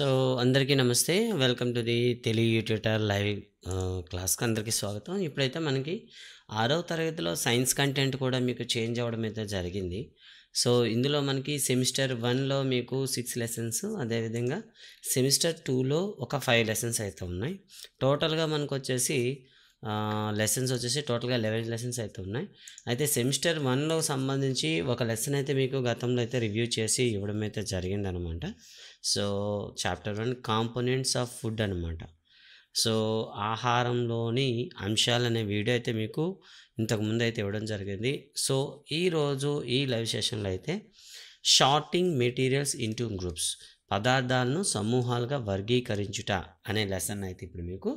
so అందరికీ నమస్తే welcome to the Telugu tutor live క్లాస్కి అందరికీ స్వాగతం ఇప్పుడైతే మనకి ఆరవ తరగతిలో సైన్స్ కంటెంట్ కూడా మీకు చేంజ్ అవ్వడం అయితే జరిగింది సో ఇందులో మనకి సెమిస్టర్ వన్లో మీకు సిక్స్ లెసన్స్ అదేవిధంగా సెమిస్టర్ టూలో ఒక ఫైవ్ లెసన్స్ అయితే ఉన్నాయి టోటల్గా మనకు వచ్చేసి లెసన్స్ వచ్చేసి టోటల్గా లెవెన్ లెసన్స్ అయితే ఉన్నాయి అయితే సెమిస్టర్ వన్లో సంబంధించి ఒక లెసన్ అయితే మీకు గతంలో అయితే రివ్యూ చేసి ఇవ్వడం అయితే జరిగిందనమాట so chapter one components of food అనమాట సో ఆహారంలోని అంశాలు అనే వీడియో అయితే మీకు ఇంతకుముందు అయితే ఇవ్వడం జరిగింది సో ఈరోజు ఈ లైవ్ సెషన్లో అయితే షార్టింగ్ మెటీరియల్స్ ఇంటూ గ్రూప్స్ పదార్థాలను సమూహాలుగా వర్గీకరించుట అనే లెసన్ అయితే ఇప్పుడు మీకు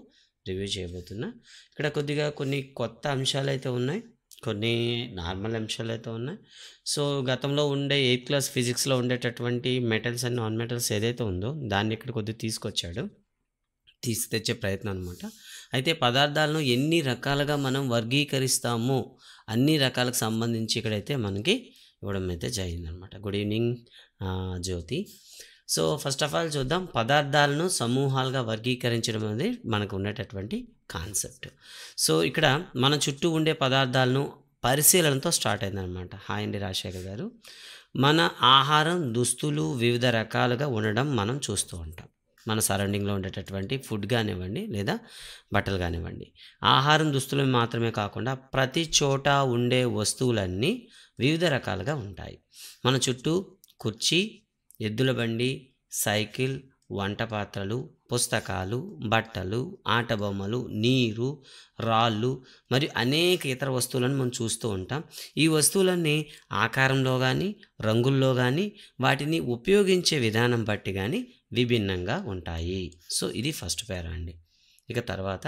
రివ్యూ చేయబోతున్నా ఇక్కడ కొద్దిగా కొన్ని కొత్త అంశాలు అయితే ఉన్నాయి కొన్ని నార్మల్ అంశాలు అయితే ఉన్నాయి సో గతంలో ఉండే ఎయిత్ క్లాస్ ఫిజిక్స్లో ఉండేటటువంటి మెటల్స్ అండ్ నాన్ మెటల్స్ ఏదైతే ఉందో దాన్ని ఇక్కడ కొద్దిగా తీసుకొచ్చాడు తీసి తెచ్చే ప్రయత్నం అనమాట అయితే పదార్థాలను ఎన్ని రకాలుగా మనం వర్గీకరిస్తామో అన్ని రకాలకు సంబంధించి ఇక్కడైతే మనకి ఇవ్వడం అయితే జరిగిందనమాట good evening Jyothi so first of all చూద్దాం పదార్థాలను సమూహాలుగా వర్గీకరించడం అనేది మనకు ఉండేటటువంటి కాన్సెప్ట్ సో ఇక్కడ మన చుట్టూ ఉండే పదార్థాలను పరిశీలనతో స్టార్ట్ అయిందనమాట హాయ్ అండి రాజశేఖర్ గారు మన ఆహారం దుస్తులు వివిధ రకాలుగా ఉండడం మనం చూస్తూ ఉంటాం మన సరౌండింగ్లో ఉండేటటువంటి ఫుడ్ కానివ్వండి లేదా బట్టలు కానివ్వండి ఆహారం దుస్తులు మాత్రమే కాకుండా ప్రతి చోట ఉండే వస్తువులన్నీ వివిధ రకాలుగా ఉంటాయి మన చుట్టూ కుర్చీ ఎద్దుల బండి సైకిల్ వంట పాత్రలు పుస్తకాలు బట్టలు ఆట బొమ్మలు నీరు రాళ్ళు మరియు అనేక ఇతర వస్తువులను మనం చూస్తూ ఉంటాం ఈ వస్తువులన్నీ ఆకారంలో కానీ రంగుల్లో కానీ వాటిని ఉపయోగించే విధానం బట్టి కానీ విభిన్నంగా ఉంటాయి సో ఇది ఫస్ట్ పేరా అండి ఇక తర్వాత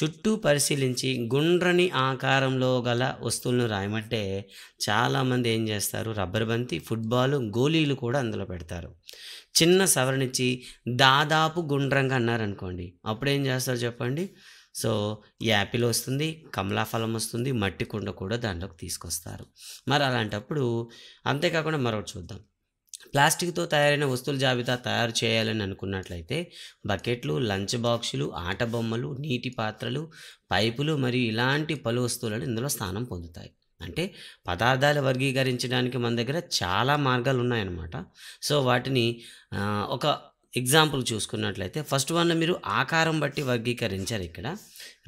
చుట్టూ పరిశీలించి గుండ్రని ఆకారంలో గల వస్తువులను రాయమంటే చాలామంది ఏం చేస్తారు రబ్బర్ బంతి ఫుట్బాల్ గోళీలు కూడా అందులో పెడతారు చిన్న సవరణిచ్చి దాదాపు గుండ్రంగా అన్నారనుకోండి అప్పుడు ఏం చేస్తారు చెప్పండి సో యాపిల్ వస్తుంది కమలాఫలం వస్తుంది మట్టి కుండ కూడా దాంట్లోకి తీసుకొస్తారు మరి అలాంటప్పుడు అంతేకాకుండా మరొకటి చూద్దాం ప్లాస్టిక్తో తయారైన వస్తువుల జాబితా తయారు చేయాలని అనుకున్నట్లయితే బకెట్లు లంచ్ బాక్సులు ఆట బొమ్మలు నీటి పాత్రలు పైపులు మరియు ఇలాంటి పలు వస్తువులను ఇందులో స్థానం పొందుతాయి అంటే పదార్థాలు వర్గీకరించడానికి మన దగ్గర చాలా మార్గాలు ఉన్నాయన్నమాట సో వాటిని ఒక ఎగ్జాంపుల్ చూసుకున్నట్లయితే ఫస్ట్ వన్ మీరు ఆకారం బట్టి వర్గీకరించారు ఇక్కడ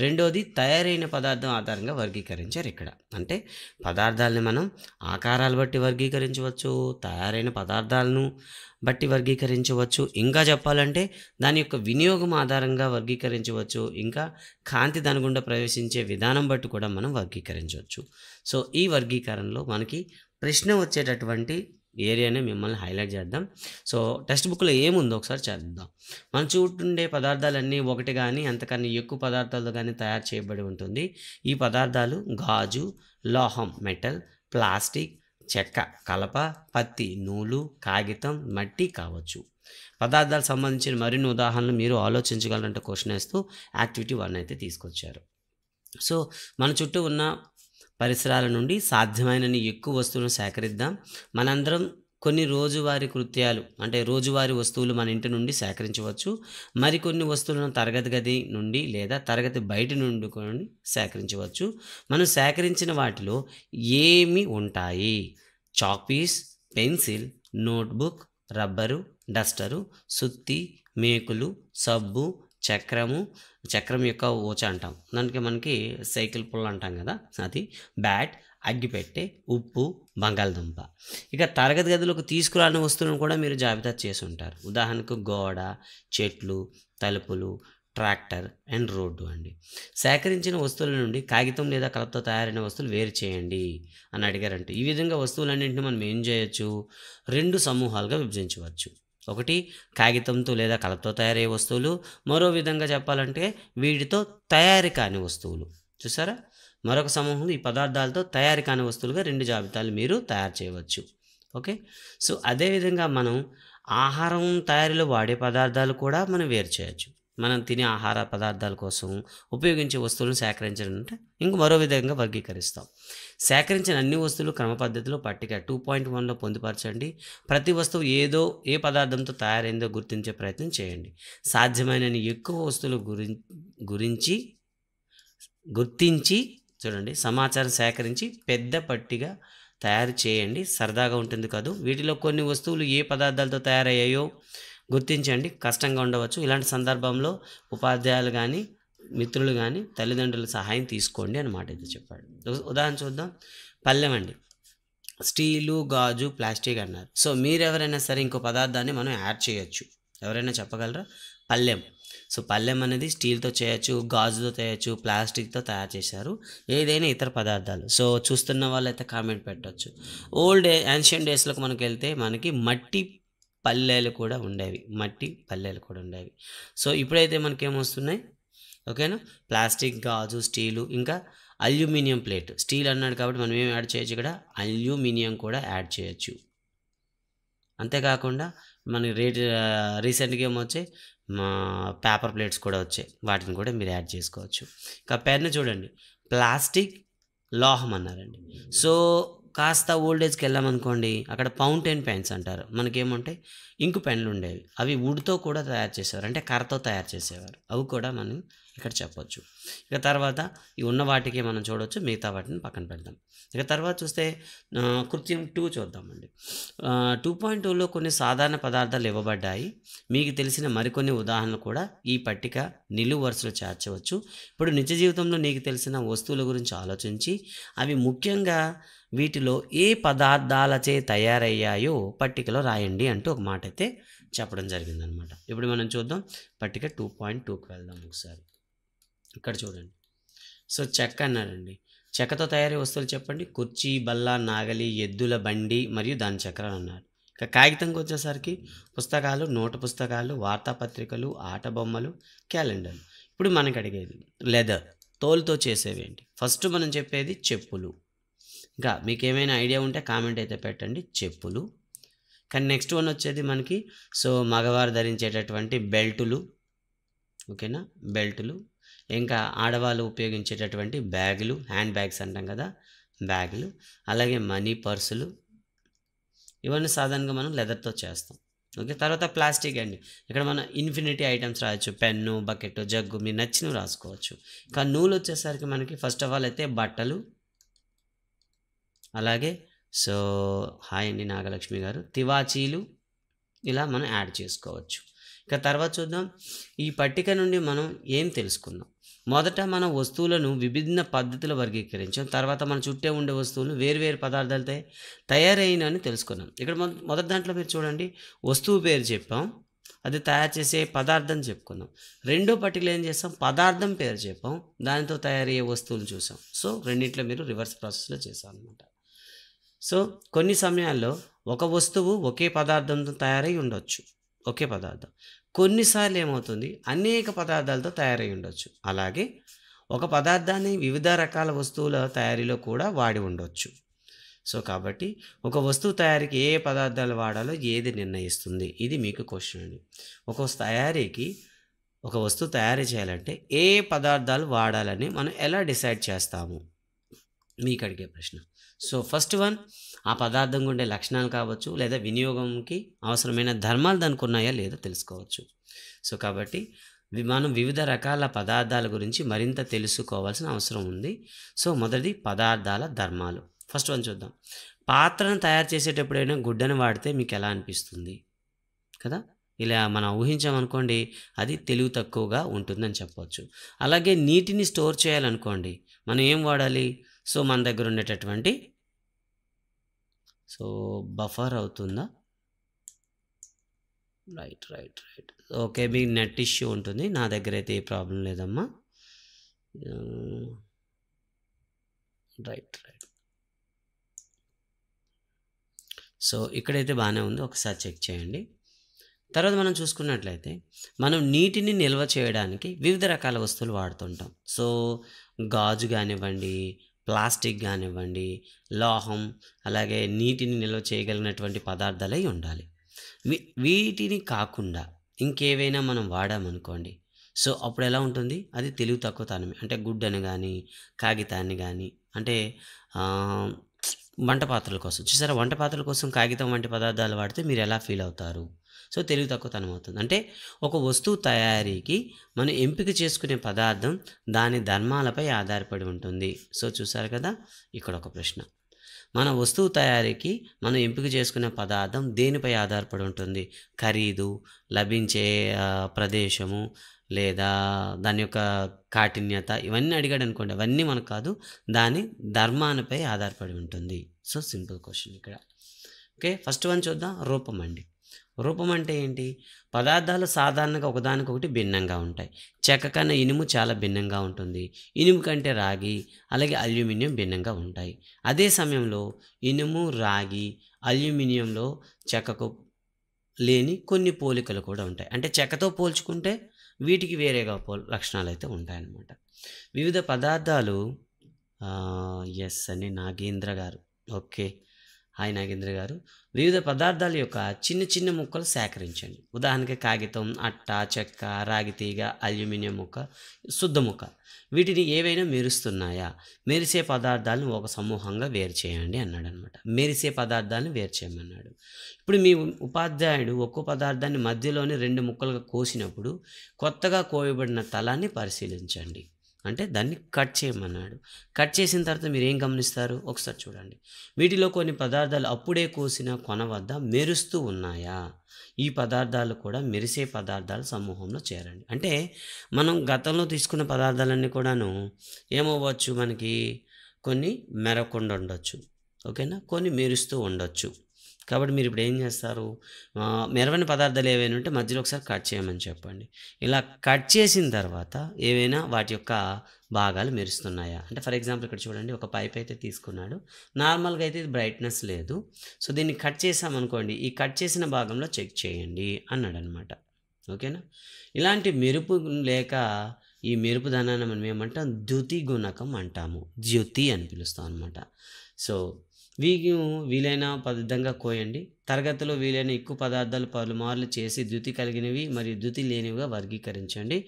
రెండోది తయారైన పదార్థం ఆధారంగా వర్గీకరించారు ఇక్కడ అంటే పదార్థాలని మనం ఆకారాలు బట్టి వర్గీకరించవచ్చు తయారైన పదార్థాలను బట్టి వర్గీకరించవచ్చు ఇంకా చెప్పాలంటే దాని యొక్క వినియోగం ఆధారంగా వర్గీకరించవచ్చు ఇంకా కాంతి దాని గుండా ప్రవేశించే విధానం బట్టి కూడా మనం వర్గీకరించవచ్చు సో ఈ వర్గీకరణలో మనకి ప్రశ్న వచ్చేటటువంటి ఏరియానే మిమ్మల్ని హైలైట్ చేద్దాం సో టెక్స్ట్ బుక్లో ఏముందో ఒకసారి చేద్దాం మనం చూడుండే పదార్థాలన్నీ ఒకటి కానీ అంతకన్నా ఎక్కువ పదార్థాలతో కానీ తయారు చేయబడి ఉంటుంది ఈ పదార్థాలు గాజు లోహం మెటల్ ప్లాస్టిక్ చెక్క కలప పత్తి నూలు కాగితం మట్టి కావచ్చు పదార్థాలకు సంబంధించిన మరిన్ని ఉదాహరణలు మీరు ఆలోచించగలరంటే క్వశ్చన్ వేస్తూ యాక్టివిటీ వన్ అయితే తీసుకొచ్చారు సో మన చుట్టూ ఉన్న పరిసరాల నుండి సాధ్యమైనని ఎక్కువ వస్తువులను సేకరిద్దాం మనందరం కొన్ని రోజువారీ కృత్యాలు అంటే రోజువారీ వస్తువులు మన ఇంటి నుండి సేకరించవచ్చు మరికొన్ని వస్తువులను తరగతి గది నుండి లేదా తరగతి బయట నుండి కొన్ని సేకరించవచ్చు మనం సేకరించిన వాటిలో ఏమి ఉంటాయి chalk piece pencil notebook rubber duster సుత్తి మేకులు సబ్బు చక్రము చక్రం యొక్క ఊచ అంటాం దానికి మనకి సైకిల్ పుల్ల అంటాం కదా అది బ్యాట్ అగ్గిపెట్టె ఉప్పు బంగాళదుంప ఇక తరగతి గదిలోకి తీసుకురాని వస్తువులను కూడా మీరు జాబితా చేసి ఉంటారు ఉదాహరణకు గోడ చెట్లు తలుపులు ట్రాక్టర్ అండ్ రోడ్డు అండి సేకరించిన వస్తువుల నుండి కాగితం లేదా కలపతో తయారైన వస్తువులు వేరు చేయండి అని అడిగారంటే ఈ విధంగా వస్తువులన్నింటినీ మనం ఏం చేయొచ్చు రెండు సమూహాలుగా విభజించవచ్చు ఒకటి కాగితంతో లేదా కలపతో తయారయ్యే వస్తువులు మరో విధంగా చెప్పాలంటే వీటితో తయారీ కాని వస్తువులు చూసారా మరొక సమూహం ఈ పదార్థాలతో తయారు కాని వస్తువులుగా రెండు జాబితాలు మీరు తయారు చేయవచ్చు ఓకే సో అదేవిధంగా మనం ఆహారం తయారీలో వాడే పదార్థాలు కూడా మనం వేరు చేయొచ్చు మనం తినే ఆహార పదార్థాల కోసం ఉపయోగించే వస్తువులను సేకరించడం అంటే ఇంక మరో విధంగా వర్గీకరిస్తాం సేకరించిన అన్ని వస్తువులు క్రమ పద్ధతిలో పట్టిక టూ పాయింట్ వన్లో పొందుపరచండి ప్రతి వస్తువు ఏదో ఏ పదార్థంతో తయారైందో గుర్తించే ప్రయత్నం చేయండి సాధ్యమైన ఎక్కువ వస్తువుల గురి గురించి గుర్తించి చూడండి సమాచారం సేకరించి పెద్ద పట్టిగా తయారు చేయండి సరదాగా ఉంటుంది కాదు వీటిలో కొన్ని వస్తువులు ఏ పదార్థాలతో తయారయ్యాయో గుర్తించండి కష్టంగా ఉండవచ్చు ఇలాంటి సందర్భంలో ఉపాధ్యాయులు కానీ మిత్రులు కానీ తల్లిదండ్రుల సహాయం తీసుకోండి మాట ఇది చెప్పాడు ఉదాహరణ చూద్దాం పల్లెం అండి స్టీలు గాజు ప్లాస్టిక్ అన్నారు సో మీరెవరైనా సరే ఇంకో పదార్థాన్ని మనం యాడ్ చేయొచ్చు ఎవరైనా చెప్పగలరా పల్లెం సో పల్లెం అనేది స్టీల్తో చేయొచ్చు గాజుతో చేయొచ్చు ప్లాస్టిక్తో తయారు చేశారు ఏదైనా ఇతర పదార్థాలు సో చూస్తున్న వాళ్ళైతే కామెంట్ పెట్టవచ్చు ఓల్డ్ ఏన్షియంట్ డేస్లోకి మనకి వెళ్తే మనకి మట్టి పల్లెలు కూడా ఉండేవి మట్టి పల్లెలు కూడా ఉండేవి సో ఇప్పుడైతే మనకేమొస్తున్నాయి ఓకేనా ప్లాస్టిక్ గాజు స్టీలు ఇంకా అల్యూమినియం ప్లేట్ స్టీల్ అన్నాడు కాబట్టి మనం ఏం యాడ్ చేయొచ్చు ఇక్కడ అల్యూమినియం కూడా యాడ్ చేయొచ్చు అంతేకాకుండా మనకి రేట్ రీసెంట్గా ఏమొచ్చాయి మా పేపర్ ప్లేట్స్ కూడా వచ్చాయి వాటిని కూడా మీరు యాడ్ చేసుకోవచ్చు ఇంకా పెన్ను చూడండి ప్లాస్టిక్ లోహం అన్నారండి సో కాస్త ఓల్డ్ ఏజ్కి వెళ్ళామనుకోండి అక్కడ పౌంటైన్ పెన్స్ అంటారు మనకేముంటాయి ఇంకు పెన్లు ఉండేవి అవి వుడ్తో కూడా తయారు చేసేవారు అంటే కర్రతో తయారు చేసేవారు అవి కూడా మనం ఇక్కడ చెప్పవచ్చు ఇక తర్వాత ఈ ఉన్న వాటికి మనం చూడవచ్చు మిగతా వాటిని పక్కన పెడదాం ఇక తర్వాత చూస్తే కృత్యం టూ చూద్దామండి టూ పాయింట్ టూలో కొన్ని సాధారణ పదార్థాలు ఇవ్వబడ్డాయి మీకు తెలిసిన మరికొన్ని ఉదాహరణలు కూడా ఈ పట్టిక నిలువు వరుసలో చేర్చవచ్చు ఇప్పుడు నిజ జీవితంలో నీకు తెలిసిన వస్తువుల గురించి ఆలోచించి అవి ముఖ్యంగా వీటిలో ఏ పదార్థాలచే తయారయ్యాయో పట్టికలో రాయండి అంటూ ఒక మాట అయితే చెప్పడం జరిగిందనమాట ఇప్పుడు మనం చూద్దాం పట్టిక టూ పాయింట్ టూకి వెళ్దాం ఒకసారి ఇక్కడ చూడండి సో చెక్క అన్నారండి చెక్కతో తయారీ వస్తువులు చెప్పండి కుర్చీ బల్ల నాగలి ఎద్దుల బండి మరియు దాని చక్రాలు అన్నారు ఇక కాగితంకి వచ్చేసరికి పుస్తకాలు నోట పుస్తకాలు వార్తాపత్రికలు ఆట బొమ్మలు క్యాలెండర్ ఇప్పుడు మనకు అడిగేది లెదర్ తోలుతో చేసేవేంటి ఫస్ట్ మనం చెప్పేది చెప్పులు ఇంకా మీకు ఏమైనా ఐడియా ఉంటే కామెంట్ అయితే పెట్టండి చెప్పులు కానీ నెక్స్ట్ వన్ వచ్చేది మనకి సో మగవారు ధరించేటటువంటి బెల్టులు ఓకేనా బెల్టులు ఇంకా ఆడవాళ్ళు ఉపయోగించేటటువంటి బ్యాగులు హ్యాండ్ బ్యాగ్స్ అంటాం కదా బ్యాగులు అలాగే మనీ పర్సులు ఇవన్నీ సాధారణంగా మనం లెదర్తో చేస్తాం ఓకే తర్వాత ప్లాస్టిక్ అండి ఇక్కడ మనం ఇన్ఫినిటీ ఐటమ్స్ రాయొచ్చు పెన్ను బకెట్ జగ్గు మీరు నచ్చినవి రాసుకోవచ్చు ఇంకా నూలు వచ్చేసరికి మనకి ఫస్ట్ ఆఫ్ ఆల్ అయితే బట్టలు అలాగే సో హాయ్ అండి నాగలక్ష్మి గారు తివాచీలు ఇలా మనం యాడ్ చేసుకోవచ్చు ఇక తర్వాత చూద్దాం ఈ పట్టిక నుండి మనం ఏం తెలుసుకుందాం మొదట మన వస్తువులను విభిన్న పద్ధతులు వర్గీకరించాం తర్వాత మన చుట్టే ఉండే వస్తువులు వేరువేరు పదార్థాలతో తయారైనని తెలుసుకున్నాం ఇక్కడ మొదటి దాంట్లో మీరు చూడండి వస్తువు పేరు చెప్పాం అది తయారు చేసే పదార్థం చెప్పుకున్నాం రెండో పట్టికలు ఏం చేస్తాం పదార్థం పేరు చెప్పాం దానితో తయారయ్యే వస్తువులు చూసాం సో రెండింటిలో మీరు రివర్స్ ప్రాసెస్లో చేసాం అనమాట సో కొన్ని సమయాల్లో ఒక వస్తువు ఒకే పదార్థంతో తయారై ఉండొచ్చు ఒకే పదార్థం కొన్నిసార్లు ఏమవుతుంది అనేక పదార్థాలతో తయారై ఉండొచ్చు అలాగే ఒక పదార్థాన్ని వివిధ రకాల వస్తువుల తయారీలో కూడా వాడి ఉండొచ్చు సో కాబట్టి ఒక వస్తువు తయారీకి ఏ పదార్థాలు వాడాలో ఏది నిర్ణయిస్తుంది ఇది మీకు క్వశ్చన్ అండి ఒక తయారీకి ఒక వస్తువు తయారు చేయాలంటే ఏ పదార్థాలు వాడాలని మనం ఎలా డిసైడ్ చేస్తాము మీకు అడిగే ప్రశ్న సో ఫస్ట్ వన్ ఆ పదార్థం ఉండే లక్షణాలు కావచ్చు లేదా వినియోగంకి అవసరమైన ధర్మాలు దానికి ఉన్నాయా లేదా తెలుసుకోవచ్చు సో కాబట్టి మనం వివిధ రకాల పదార్థాల గురించి మరింత తెలుసుకోవాల్సిన అవసరం ఉంది సో మొదటిది పదార్థాల ధర్మాలు ఫస్ట్ వన్ చూద్దాం పాత్రను తయారు చేసేటప్పుడైనా గుడ్డను వాడితే మీకు ఎలా అనిపిస్తుంది కదా ఇలా మనం ఊహించామనుకోండి అది తెలివి తక్కువగా ఉంటుందని చెప్పవచ్చు అలాగే నీటిని స్టోర్ చేయాలనుకోండి మనం ఏం వాడాలి సో మన దగ్గర ఉండేటటువంటి సో బఫర్ అవుతుందా రైట్ రైట్ రైట్ ఓకే మీకు నెట్ ఇష్యూ ఉంటుంది నా దగ్గర అయితే ఏ ప్రాబ్లం లేదమ్మా రైట్ రైట్ సో ఇక్కడైతే బాగానే ఉంది ఒకసారి చెక్ చేయండి తర్వాత మనం చూసుకున్నట్లయితే మనం నీటిని నిల్వ చేయడానికి వివిధ రకాల వస్తువులు వాడుతుంటాం సో గాజు కానివ్వండి ప్లాస్టిక్ కానివ్వండి లోహం అలాగే నీటిని నిల్వ చేయగలిగినటువంటి పదార్థాలై ఉండాలి వీటిని కాకుండా ఇంకేవైనా మనం వాడామనుకోండి సో అప్పుడు ఎలా ఉంటుంది అది తెలివి తక్కువతనమే అంటే గుడ్డను కానీ కాగితాన్ని కానీ అంటే వంట పాత్రల కోసం చూసారా వంట పాత్రల కోసం కాగితం వంటి పదార్థాలు వాడితే మీరు ఎలా ఫీల్ అవుతారు సో తెలివి తక్కువతనం అవుతుంది అంటే ఒక వస్తువు తయారీకి మనం ఎంపిక చేసుకునే పదార్థం దాని ధర్మాలపై ఆధారపడి ఉంటుంది సో చూసారు కదా ఇక్కడ ఒక ప్రశ్న మన వస్తువు తయారీకి మనం ఎంపిక చేసుకునే పదార్థం దేనిపై ఆధారపడి ఉంటుంది ఖరీదు లభించే ప్రదేశము లేదా దాని యొక్క కాఠిన్యత ఇవన్నీ అడిగాడు అనుకోండి అవన్నీ మనకు కాదు దాని ధర్మానిపై ఆధారపడి ఉంటుంది సో సింపుల్ క్వశ్చన్ ఇక్కడ ఓకే ఫస్ట్ వన్ చూద్దాం రూపం అండి రూపం అంటే ఏంటి పదార్థాలు సాధారణంగా ఒకదానికొకటి భిన్నంగా ఉంటాయి చెక్క కన్నా ఇనుము చాలా భిన్నంగా ఉంటుంది ఇనుము కంటే రాగి అలాగే అల్యూమినియం భిన్నంగా ఉంటాయి అదే సమయంలో ఇనుము రాగి అల్యూమినియంలో చెక్కకు లేని కొన్ని పోలికలు కూడా ఉంటాయి అంటే చెక్కతో పోల్చుకుంటే వీటికి వేరేగా పో లక్షణాలు అయితే ఉంటాయన్నమాట వివిధ పదార్థాలు ఎస్ అని నాగేంద్ర గారు ఓకే హాయ్ నాగేంద్ర గారు వివిధ పదార్థాల యొక్క చిన్న చిన్న ముక్కలు సేకరించండి ఉదాహరణకి కాగితం అట్ట చెక్క రాగి తీగ అల్యూమినియం ముక్క శుద్ధ ముక్క వీటిని ఏవైనా మెరుస్తున్నాయా మెరిసే పదార్థాలను ఒక సమూహంగా వేరు చేయండి అన్నాడు అనమాట మెరిసే పదార్థాలను వేరు చేయమన్నాడు ఇప్పుడు మీ ఉపాధ్యాయుడు ఒక్కో పదార్థాన్ని మధ్యలోనే రెండు ముక్కలుగా కోసినప్పుడు కొత్తగా కోయబడిన తలాన్ని పరిశీలించండి అంటే దాన్ని కట్ చేయమన్నాడు కట్ చేసిన తర్వాత మీరు ఏం గమనిస్తారు ఒకసారి చూడండి వీటిలో కొన్ని పదార్థాలు అప్పుడే కోసిన కొన వద్ద మెరుస్తూ ఉన్నాయా ఈ పదార్థాలు కూడా మెరిసే పదార్థాల సమూహంలో చేరండి అంటే మనం గతంలో తీసుకున్న పదార్థాలన్నీ కూడాను ఏమవ్వచ్చు మనకి కొన్ని మెరకుండా ఉండొచ్చు ఓకేనా కొన్ని మెరుస్తూ ఉండొచ్చు కాబట్టి మీరు ఇప్పుడు ఏం చేస్తారు మెరవని పదార్థాలు ఏవైనా ఉంటే మధ్యలో ఒకసారి కట్ చేయమని చెప్పండి ఇలా కట్ చేసిన తర్వాత ఏవైనా వాటి యొక్క భాగాలు మెరుస్తున్నాయా అంటే ఫర్ ఎగ్జాంపుల్ ఇక్కడ చూడండి ఒక పైప్ అయితే తీసుకున్నాడు నార్మల్గా అయితే ఇది బ్రైట్నెస్ లేదు సో దీన్ని కట్ చేసామనుకోండి ఈ కట్ చేసిన భాగంలో చెక్ చేయండి అన్నాడు అనమాట ఓకేనా ఇలాంటి మెరుపు లేక ఈ మెరుపు ధనాన్ని మనం ఏమంటాం ద్యుతి గుణకం అంటాము ద్యుతి అని పిలుస్తాం అనమాట సో వీగ్యం వీలైన పదార్థంగా కోయండి తరగతిలో వీలైన ఎక్కువ పదార్థాలు పలుమార్లు చేసి ధృతి కలిగినవి మరియు ధృతి లేనివిగా వర్గీకరించండి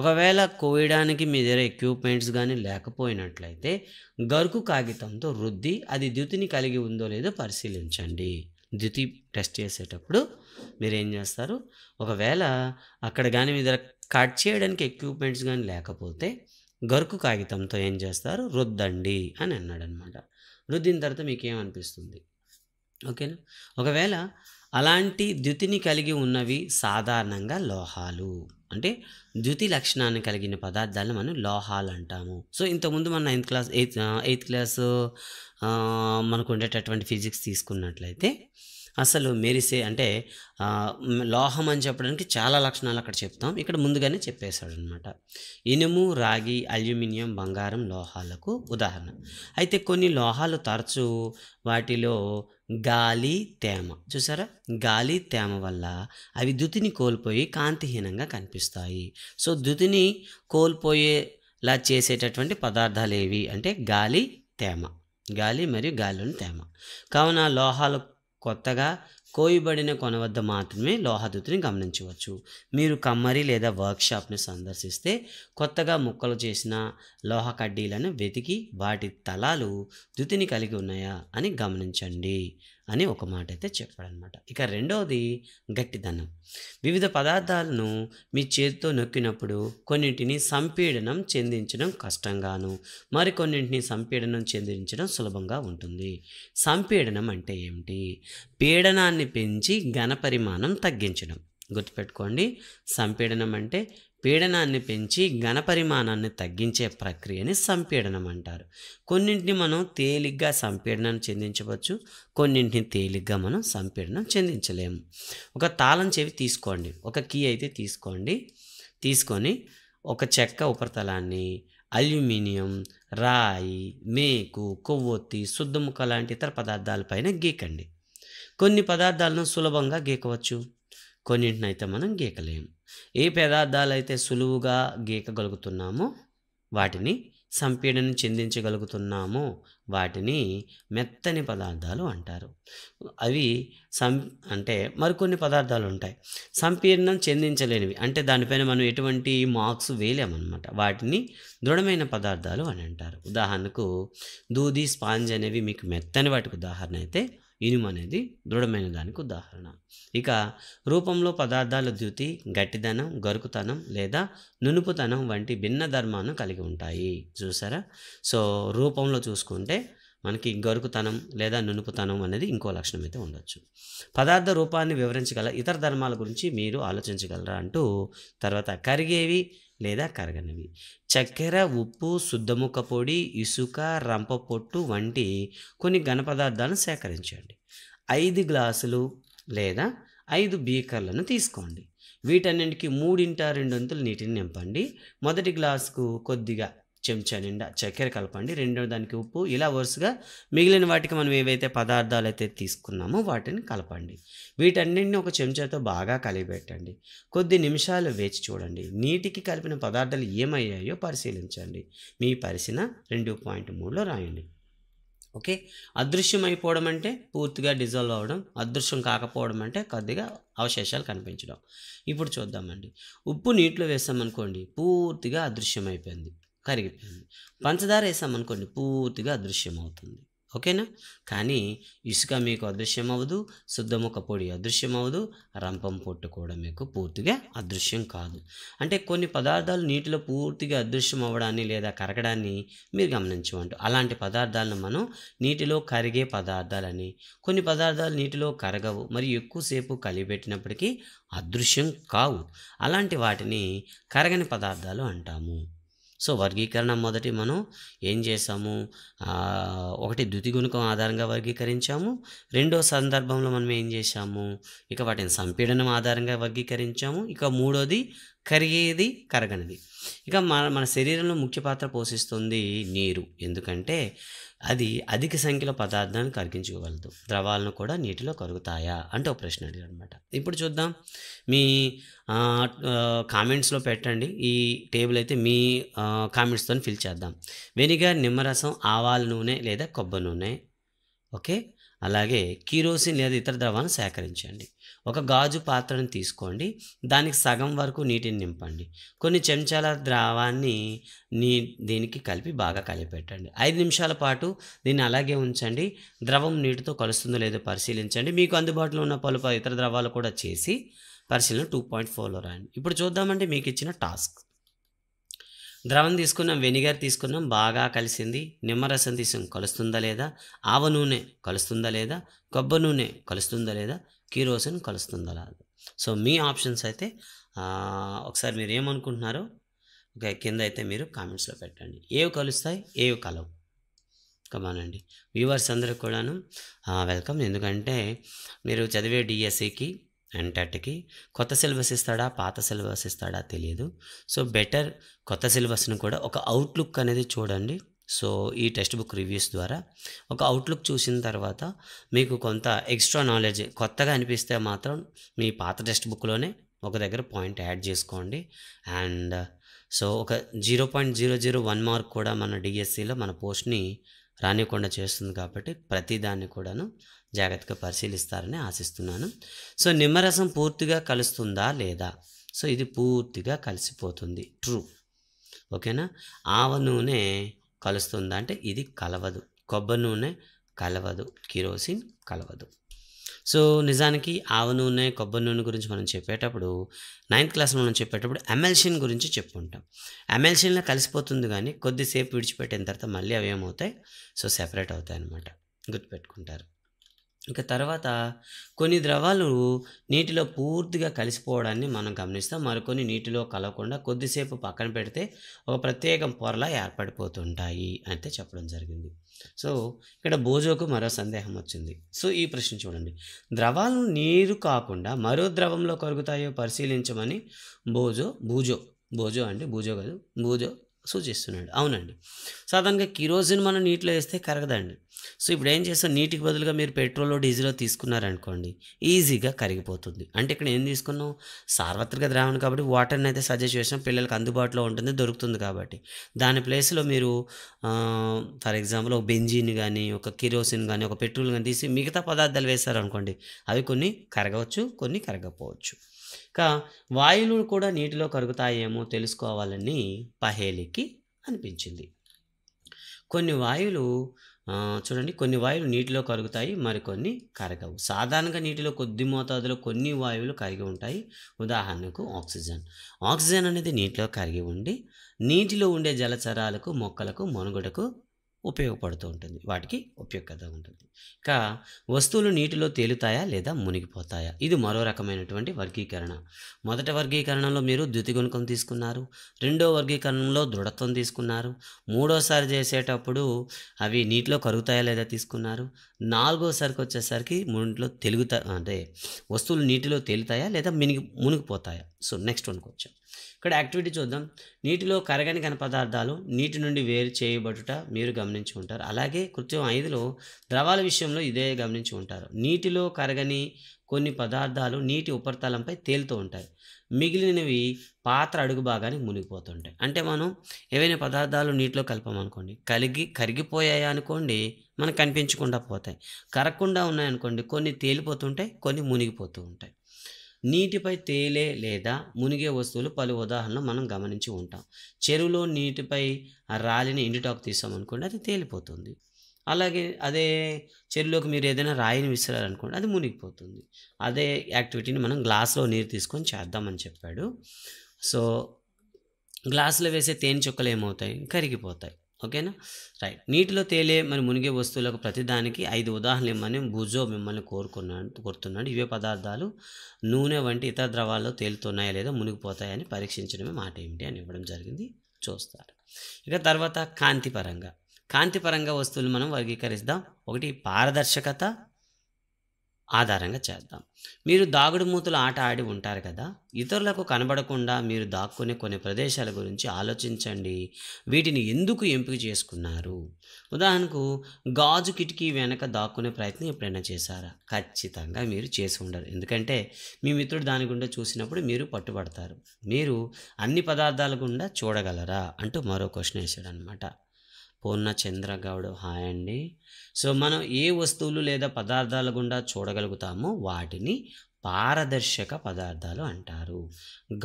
ఒకవేళ కోయడానికి మీ దగ్గర ఎక్విప్మెంట్స్ కానీ లేకపోయినట్లయితే గరుకు కాగితంతో రుద్ది అది ధృతిని కలిగి ఉందో లేదో పరిశీలించండి ధృతి టెస్ట్ చేసేటప్పుడు మీరు ఏం చేస్తారు ఒకవేళ అక్కడ కానీ మీ దగ్గర కట్ చేయడానికి ఎక్విప్మెంట్స్ కానీ లేకపోతే గరుకు కాగితంతో ఏం చేస్తారు రుద్దండి అని అన్నాడనమాట రుద్దిన తర్వాత మీకేమనిపిస్తుంది ఓకేనా ఒకవేళ అలాంటి ద్యుతిని కలిగి ఉన్నవి సాధారణంగా లోహాలు అంటే ద్యుతి లక్షణాన్ని కలిగిన పదార్థాలను మనం లోహాలు అంటాము సో ఇంతకుముందు మన ninth class eighth eighth class మనకు ఉండేటటువంటి ఫిజిక్స్ తీసుకున్నట్లయితే అసలు మెరిసే అంటే లోహం అని చెప్పడానికి చాలా లక్షణాలు అక్కడ చెప్తాం ఇక్కడ ముందుగానే చెప్పేశాడు అనమాట ఇనుము రాగి అల్యూమినియం బంగారం లోహాలకు ఉదాహరణ అయితే కొన్ని లోహాలు తరచు వాటిలో గాలి తేమ చూసారా గాలి తేమ వల్ల అవి దుతిని కోల్పోయి కాంతిహీనంగా కనిపిస్తాయి సో దుతిని కోల్పోయేలా చేసేటటువంటి పదార్థాలు ఏవి అంటే గాలి తేమ గాలి మరియు గాలిలోని తేమ కావున లోహాలు కొత్తగా కోయబడిన కొన వద్ద మాత్రమే లోహదుతిని గమనించవచ్చు మీరు కమ్మరి లేదా వర్క్షాప్ని సందర్శిస్తే కొత్తగా ముక్కలు చేసిన లోహ కడ్డీలను వెతికి వాటి తలాలు దుతిని కలిగి ఉన్నాయా అని గమనించండి అని ఒక మాట అయితే చెప్పాడనమాట ఇక రెండవది గట్టిదనం వివిధ పదార్థాలను మీ చేతితో నొక్కినప్పుడు కొన్నింటిని సంపీడనం చెందించడం కష్టంగాను మరికొన్నింటిని సంపీడనం చెందించడం సులభంగా ఉంటుంది సంపీడనం అంటే ఏమిటి పీడనాన్ని పెంచి ఘనపరిమాణం తగ్గించడం గుర్తుపెట్టుకోండి సంపీడనం అంటే పీడనాన్ని పెంచి ఘనపరిమాణాన్ని తగ్గించే ప్రక్రియని సంపీడనం అంటారు కొన్నింటిని మనం తేలిగ్గా సంపీడనం చెందించవచ్చు కొన్నింటిని తేలిగ్గా మనం సంపీడనం చెందించలేము ఒక తాళం చెవి తీసుకోండి ఒక కీ అయితే తీసుకోండి తీసుకొని ఒక చెక్క ఉపరితలాన్ని అల్యూమినియం రాయి మేకు కొవ్వొత్తి శుద్ధముఖ లాంటి ఇతర పదార్థాలపైన గీకండి కొన్ని పదార్థాలను సులభంగా గీకవచ్చు కొన్నింటినైతే మనం గీకలేం ఏ పదార్థాలు అయితే సులువుగా గీకగలుగుతున్నామో వాటిని సంపీడనం చెందించగలుగుతున్నామో వాటిని మెత్తని పదార్థాలు అంటారు అవి సం అంటే మరికొన్ని పదార్థాలు ఉంటాయి సంపీడనం చెందించలేనివి అంటే దానిపైన మనం ఎటువంటి మార్క్స్ వేయలేమన్నమాట వాటిని దృఢమైన పదార్థాలు అని అంటారు ఉదాహరణకు దూది స్పాంజ్ అనేవి మీకు మెత్తని వాటికి ఉదాహరణ అయితే ఇనుము అనేది దృఢమైన దానికి ఉదాహరణ ఇక రూపంలో పదార్థాల ద్యుతి గట్టిదనం గరుకుతనం లేదా నునుపుతనం వంటి భిన్న ధర్మాలను కలిగి ఉంటాయి చూసారా సో రూపంలో చూసుకుంటే మనకి గరుకుతనం లేదా నునుపుతనం అనేది ఇంకో లక్షణం అయితే ఉండొచ్చు పదార్థ రూపాన్ని వివరించగల ఇతర ధర్మాల గురించి మీరు ఆలోచించగలరా అంటూ తర్వాత కరిగేవి లేదా కరగనివి చక్కెర ఉప్పు శుద్ధముక్క పొడి ఇసుక రంప పొట్టు వంటి కొన్ని ఘన పదార్థాలను సేకరించండి ఐదు గ్లాసులు లేదా ఐదు బీకర్లను తీసుకోండి వీటన్నింటికి మూడింట రెండొంతులు నీటిని నింపండి మొదటి గ్లాసుకు కొద్దిగా చెంచా నిండా చక్కెర కలపండి రెండో దానికి ఉప్పు ఇలా వరుసగా మిగిలిన వాటికి మనం ఏవైతే పదార్థాలు అయితే తీసుకున్నామో వాటిని కలపండి వీటన్నింటిని ఒక చెంచాతో బాగా కలిపెట్టండి కొద్ది నిమిషాలు వేచి చూడండి నీటికి కలిపిన పదార్థాలు ఏమయ్యాయో పరిశీలించండి మీ పరిశీలన రెండు పాయింట్ మూడులో రాయండి ఓకే అదృశ్యం అయిపోవడం అంటే పూర్తిగా డిజాల్వ్ అవ్వడం అదృశ్యం కాకపోవడం అంటే కొద్దిగా అవశేషాలు కనిపించడం ఇప్పుడు చూద్దామండి ఉప్పు నీటిలో వేసామనుకోండి పూర్తిగా అదృశ్యం అయిపోయింది కరిగిపోయింది పంచదార వేసామనుకోండి పూర్తిగా అదృశ్యం అవుతుంది ఓకేనా కానీ ఇసుక మీకు అదృశ్యం అవ్వదు శుద్ధముఖ పొడి అదృశ్యం అవ్వదు రంపం పొట్టు కూడా మీకు పూర్తిగా అదృశ్యం కాదు అంటే కొన్ని పదార్థాలు నీటిలో పూర్తిగా అదృశ్యం అవ్వడాన్ని లేదా కరగడాన్ని మీరు గమనించమంటు అలాంటి పదార్థాలను మనం నీటిలో కరిగే పదార్థాలని కొన్ని పదార్థాలు నీటిలో కరగవు మరి ఎక్కువసేపు కలిపెట్టినప్పటికీ అదృశ్యం కావు అలాంటి వాటిని కరగని పదార్థాలు అంటాము సో వర్గీకరణ మొదటి మనం ఏం చేసాము ఒకటి గుణకం ఆధారంగా వర్గీకరించాము రెండో సందర్భంలో మనం ఏం చేశాము ఇక వాటిని సంపీడనం ఆధారంగా వర్గీకరించాము ఇక మూడోది కరిగేది కరగనిది ఇక మన మన శరీరంలో ముఖ్య పాత్ర పోషిస్తుంది నీరు ఎందుకంటే అది అధిక సంఖ్యలో పదార్థాన్ని కరిగించుకోగలదు ద్రవాలను కూడా నీటిలో కరుగుతాయా అంటే ఒక ప్రశ్న అడిగాడు అనమాట ఇప్పుడు చూద్దాం మీ కామెంట్స్లో పెట్టండి ఈ టేబుల్ అయితే మీ కామెంట్స్తో ఫిల్ చేద్దాం వెనిగర్ నిమ్మరసం ఆవాల నూనె లేదా కొబ్బరి నూనె ఓకే అలాగే కీరోసిన్ లేదా ఇతర ద్రవాలను సేకరించండి ఒక గాజు పాత్రను తీసుకోండి దానికి సగం వరకు నీటిని నింపండి కొన్ని చెంచాల ద్రావాన్ని నీ దీనికి కలిపి బాగా కలిపెట్టండి ఐదు నిమిషాల పాటు దీన్ని అలాగే ఉంచండి ద్రవం నీటితో కలుస్తుందో లేదో పరిశీలించండి మీకు అందుబాటులో ఉన్న పలుపు ఇతర ద్రవాలు కూడా చేసి పరిశీలన టూ పాయింట్ ఫోర్లో రాయండి ఇప్పుడు చూద్దామంటే మీకు ఇచ్చిన టాస్క్ ద్రవం తీసుకున్నాం వెనిగర్ తీసుకున్నాం బాగా కలిసింది నిమ్మరసం తీసుకున్నాం కలుస్తుందా లేదా ఆవ నూనె కలుస్తుందా లేదా కొబ్బరి నూనె కలుస్తుందా లేదా కీరోసిన్ కలుస్తుంది అలా సో మీ ఆప్షన్స్ అయితే ఒకసారి మీరు ఏమనుకుంటున్నారో కింద అయితే మీరు కామెంట్స్లో పెట్టండి ఏవి కలుస్తాయి ఏవి కలవు కమానండి వ్యూవర్స్ అందరికి కూడాను వెల్కమ్ ఎందుకంటే మీరు చదివే డిఎస్సికి e ఎంటెట్కి e కొత్త సిలబస్ ఇస్తాడా పాత సిలబస్ ఇస్తాడా తెలియదు సో బెటర్ కొత్త సిలబస్ను కూడా ఒక అవుట్లుక్ అనేది చూడండి సో ఈ టెక్స్ట్ బుక్ రివ్యూస్ ద్వారా ఒక అవుట్లుక్ చూసిన తర్వాత మీకు కొంత ఎక్స్ట్రా నాలెడ్జ్ కొత్తగా అనిపిస్తే మాత్రం మీ పాత టెక్స్ట్ బుక్లోనే ఒక దగ్గర పాయింట్ యాడ్ చేసుకోండి అండ్ సో ఒక zero point zero zero one mark కూడా మన డిఎస్సిలో మన పోస్ట్ని రానివ్వకుండా చేస్తుంది కాబట్టి ప్రతిదాన్ని కూడాను జాగ్రత్తగా పరిశీలిస్తారని ఆశిస్తున్నాను సో నిమ్మరసం పూర్తిగా కలుస్తుందా లేదా సో ఇది పూర్తిగా కలిసిపోతుంది ట్రూ ఓకేనా ఆవ నూనె కలుస్తుందా అంటే ఇది కలవదు కొబ్బరి నూనె కలవదు కిరోసిన్ కలవదు సో నిజానికి ఆవ నూనె కొబ్బరి నూనె గురించి మనం చెప్పేటప్పుడు నైన్త్ క్లాస్లో మనం చెప్పేటప్పుడు ఎమెల్షన్ గురించి చెప్పుకుంటాం ఎమెల్షన్లో కలిసిపోతుంది కానీ కొద్దిసేపు విడిచిపెట్టిన తర్వాత మళ్ళీ అవి ఏమవుతాయి సో సెపరేట్ అవుతాయి అన్నమాట గుర్తుపెట్టుకుంటారు ఇక తర్వాత కొన్ని ద్రవాలు నీటిలో పూర్తిగా కలిసిపోవడాన్ని మనం గమనిస్తాం మరికొన్ని నీటిలో కలవకుండా కొద్దిసేపు పక్కన పెడితే ఒక ప్రత్యేక పొరలా ఏర్పడిపోతుంటాయి అంటే చెప్పడం జరిగింది సో ఇక్కడ బోజోకు మరో సందేహం వచ్చింది సో ఈ ప్రశ్న చూడండి ద్రవాలను నీరు కాకుండా మరో ద్రవంలో కరుగుతాయో పరిశీలించమని బోజో బూజో బోజో అంటే బూజో కాదు బూజో సూచిస్తున్నాడు అవునండి సాధారణంగా కిరోజిన్ మనం నీటిలో వేస్తే కరగదండి సో ఇప్పుడు ఏం చేస్తాం నీటికి బదులుగా మీరు పెట్రోల్ డీజిల్ తీసుకున్నారనుకోండి ఈజీగా కరిగిపోతుంది అంటే ఇక్కడ ఏం తీసుకున్నాం సార్వత్రిక ద్రావణం కాబట్టి వాటర్ని అయితే సజెస్ట్ చేసినాం పిల్లలకు అందుబాటులో ఉంటుంది దొరుకుతుంది కాబట్టి దాని ప్లేస్లో మీరు ఫర్ ఎగ్జాంపుల్ ఒక బెంజిన్ కానీ ఒక కిరోసిన్ కానీ ఒక పెట్రోల్ కానీ తీసి మిగతా పదార్థాలు వేస్తారనుకోండి అవి కొన్ని కరగవచ్చు కొన్ని కరగకపోవచ్చు ఇక వాయువులు కూడా నీటిలో కరుగుతాయేమో తెలుసుకోవాలని పహేలికి అనిపించింది కొన్ని వాయువులు చూడండి కొన్ని వాయువులు నీటిలో కరుగుతాయి మరికొన్ని కరగవు సాధారణంగా నీటిలో కొద్ది మోతాదులో కొన్ని వాయువులు కరిగి ఉంటాయి ఉదాహరణకు ఆక్సిజన్ ఆక్సిజన్ అనేది నీటిలో కరిగి ఉండి నీటిలో ఉండే జలచరాలకు మొక్కలకు మనుగడకు ఉపయోగపడుతూ ఉంటుంది వాటికి ఉపయోగకత ఉంటుంది ఇంకా వస్తువులు నీటిలో తేలుతాయా లేదా మునిగిపోతాయా ఇది మరో రకమైనటువంటి వర్గీకరణ మొదటి వర్గీకరణలో మీరు ద్యుతిగుణకం తీసుకున్నారు రెండో వర్గీకరణలో దృఢత్వం తీసుకున్నారు మూడోసారి చేసేటప్పుడు అవి నీటిలో కరుగుతాయా లేదా తీసుకున్నారు నాలుగోసారికి వచ్చేసరికి మునిలో తెలుగుతా అంటే వస్తువులు నీటిలో తేలుతాయా లేదా మినిగి మునిగిపోతాయా సో నెక్స్ట్ వన్కి వచ్చాం ఇక్కడ యాక్టివిటీ చూద్దాం నీటిలో కరగని ఘన పదార్థాలు నీటి నుండి వేరు చేయబడుట మీరు గమనించి ఉంటారు అలాగే కృత్యం ఐదులో ద్రవాల విషయంలో ఇదే గమనించి ఉంటారు నీటిలో కరగని కొన్ని పదార్థాలు నీటి ఉపరితలంపై తేలుతూ ఉంటాయి మిగిలినవి పాత్ర అడుగు భాగానికి మునిగిపోతుంటాయి అంటే మనం ఏవైనా పదార్థాలు నీటిలో కలపమనుకోండి కలిగి కరిగిపోయాయా అనుకోండి మనకు కనిపించకుండా పోతాయి కరగకుండా ఉన్నాయనుకోండి కొన్ని తేలిపోతుంటాయి కొన్ని మునిగిపోతూ ఉంటాయి నీటిపై తేలే లేదా మునిగే వస్తువులు పలు ఉదాహరణలు మనం గమనించి ఉంటాం చెరువులో నీటిపై రాలిని ఎండుటాకు తీసామనుకోండి అది తేలిపోతుంది అలాగే అదే చెరువులోకి మీరు ఏదైనా రాయిని విసిరారనుకోండి అది మునిగిపోతుంది అదే యాక్టివిటీని మనం గ్లాస్లో నీరు తీసుకొని చేద్దామని చెప్పాడు సో గ్లాసులో వేసే తేనె చుక్కలు ఏమవుతాయి కరిగిపోతాయి ఓకేనా రైట్ నీటిలో తేలే మరి మునిగే వస్తువులకు ప్రతిదానికి ఐదు ఉదాహరణలు ఇవ్వమని భుజో మిమ్మల్ని కోరుకున్నాడు కోరుతున్నాడు ఇవే పదార్థాలు నూనె వంటి ఇతర ద్రవాల్లో తేలుతున్నాయా లేదా మునిగిపోతాయని పరీక్షించడమే మాట ఏమిటి అని ఇవ్వడం జరిగింది చూస్తారు ఇక తర్వాత కాంతిపరంగా కాంతిపరంగా వస్తువులు మనం వర్గీకరిస్తాం ఒకటి పారదర్శకత ఆధారంగా చేద్దాం మీరు దాగుడు మూతలు ఆట ఆడి ఉంటారు కదా ఇతరులకు కనబడకుండా మీరు దాక్కునే కొన్ని ప్రదేశాల గురించి ఆలోచించండి వీటిని ఎందుకు ఎంపిక చేసుకున్నారు ఉదాహరణకు గాజు కిటికీ వెనక దాక్కునే ప్రయత్నం ఎప్పుడైనా చేశారా ఖచ్చితంగా మీరు చేసి ఉండరు ఎందుకంటే మీ మిత్రుడు దాని గుండా చూసినప్పుడు మీరు పట్టుబడతారు మీరు అన్ని పదార్థాల గుండా చూడగలరా అంటూ మరో క్వశ్చన్ వేశాడు అనమాట పూర్ణచంద్ర గౌడ్ హాయ్ అండి సో మనం ఏ వస్తువులు లేదా పదార్థాల గుండా చూడగలుగుతామో వాటిని పారదర్శక పదార్థాలు అంటారు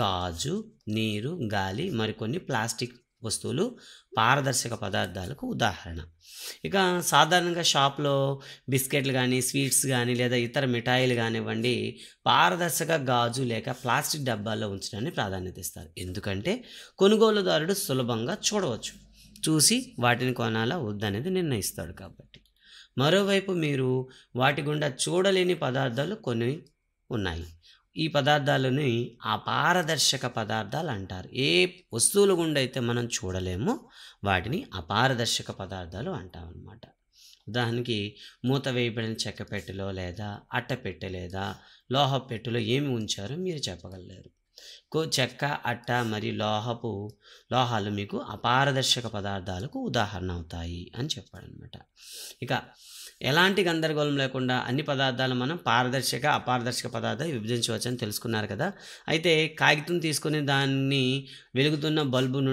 గాజు నీరు గాలి మరికొన్ని ప్లాస్టిక్ వస్తువులు పారదర్శక పదార్థాలకు ఉదాహరణ ఇక సాధారణంగా షాప్లో బిస్కెట్లు కానీ స్వీట్స్ కానీ లేదా ఇతర మిఠాయిలు కానివ్వండి పారదర్శక గాజు లేక ప్లాస్టిక్ డబ్బాల్లో ఉంచడానికి ప్రాధాన్యత ఇస్తారు ఎందుకంటే కొనుగోలుదారుడు సులభంగా చూడవచ్చు చూసి వాటిని కొనాలా వద్దనేది నిర్ణయిస్తాడు కాబట్టి మరోవైపు మీరు వాటి గుండా చూడలేని పదార్థాలు కొన్ని ఉన్నాయి ఈ పదార్థాలని అపారదర్శక పదార్థాలు అంటారు ఏ వస్తువుల గుండా అయితే మనం చూడలేమో వాటిని అపారదర్శక పదార్థాలు అంటాం అన్నమాట ఉదాహరణకి మూత వేయబడిన చెక్క పెట్టెలో లేదా అట్ట పెట్టె లేదా లోహ పెట్టెలో ఏమి ఉంచారో మీరు చెప్పగలరు చెక్క అట్ట మరియు లోహపు లోహాలు మీకు అపారదర్శక పదార్థాలకు ఉదాహరణ అవుతాయి అని చెప్పాడనమాట ఇక ఎలాంటి గందరగోళం లేకుండా అన్ని పదార్థాలు మనం పారదర్శక అపారదర్శక పదార్థాలు విభజించవచ్చని తెలుసుకున్నారు కదా అయితే కాగితం తీసుకుని దాన్ని వెలుగుతున్న బల్బు